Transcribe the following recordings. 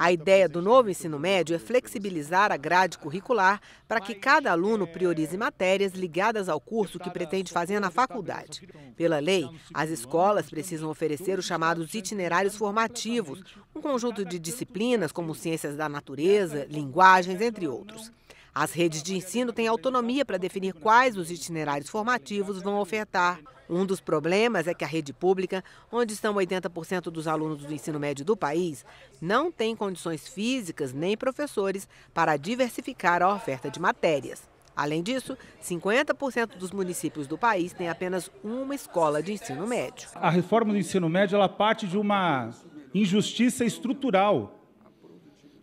A então, ideia do novo ensino né, médio é flexibilizar a grade curricular para que cada aluno é, priorize matérias ligadas ao curso que pretende fazer na faculdade. Pela lei, as escolas precisam oferecer os chamados itinerários formativos, um conjunto de disciplinas como ciências da natureza, linguagens, entre outros. As redes de ensino têm autonomia para definir quais os itinerários formativos vão ofertar. Um dos problemas é que a rede pública, onde estão 80% dos alunos do ensino médio do país, não tem condições físicas nem professores para diversificar a oferta de matérias. Além disso, 50% dos municípios do país têm apenas uma escola de ensino médio. A reforma do ensino médio ela parte de uma injustiça estrutural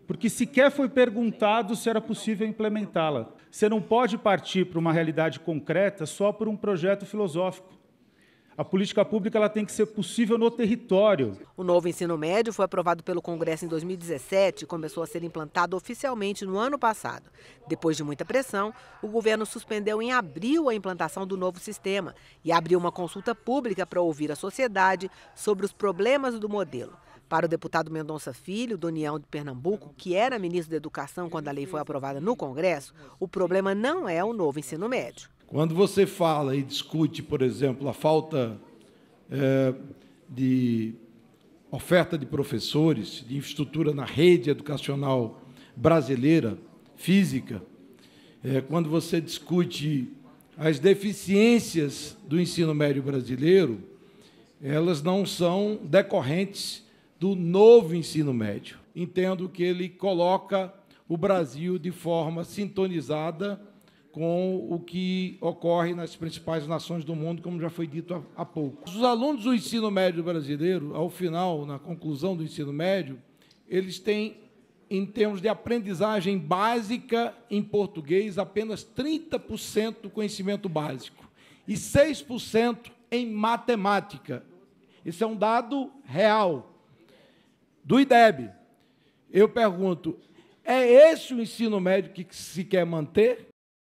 porque sequer foi perguntado se era possível implementá-la. Você não pode partir para uma realidade concreta só por um projeto filosófico. A política pública ela tem que ser possível no território. O novo ensino médio foi aprovado pelo Congresso em 2017 e começou a ser implantado oficialmente no ano passado. Depois de muita pressão, o governo suspendeu em abril a implantação do novo sistema e abriu uma consulta pública para ouvir a sociedade sobre os problemas do modelo. Para o deputado Mendonça Filho, do União de Pernambuco, que era ministro da Educação quando a lei foi aprovada no Congresso, o problema não é o novo ensino médio. Quando você fala e discute, por exemplo, a falta é, de oferta de professores, de infraestrutura na rede educacional brasileira, física, é, quando você discute as deficiências do ensino médio brasileiro, elas não são decorrentes do novo ensino médio. Entendo que ele coloca o Brasil de forma sintonizada com o que ocorre nas principais nações do mundo, como já foi dito há pouco. Os alunos do ensino médio brasileiro, ao final, na conclusão do ensino médio, eles têm, em termos de aprendizagem básica em português, apenas 30% do conhecimento básico e 6% em matemática. Isso é um dado real do IDEB. Eu pergunto, é esse o ensino médio que se quer manter?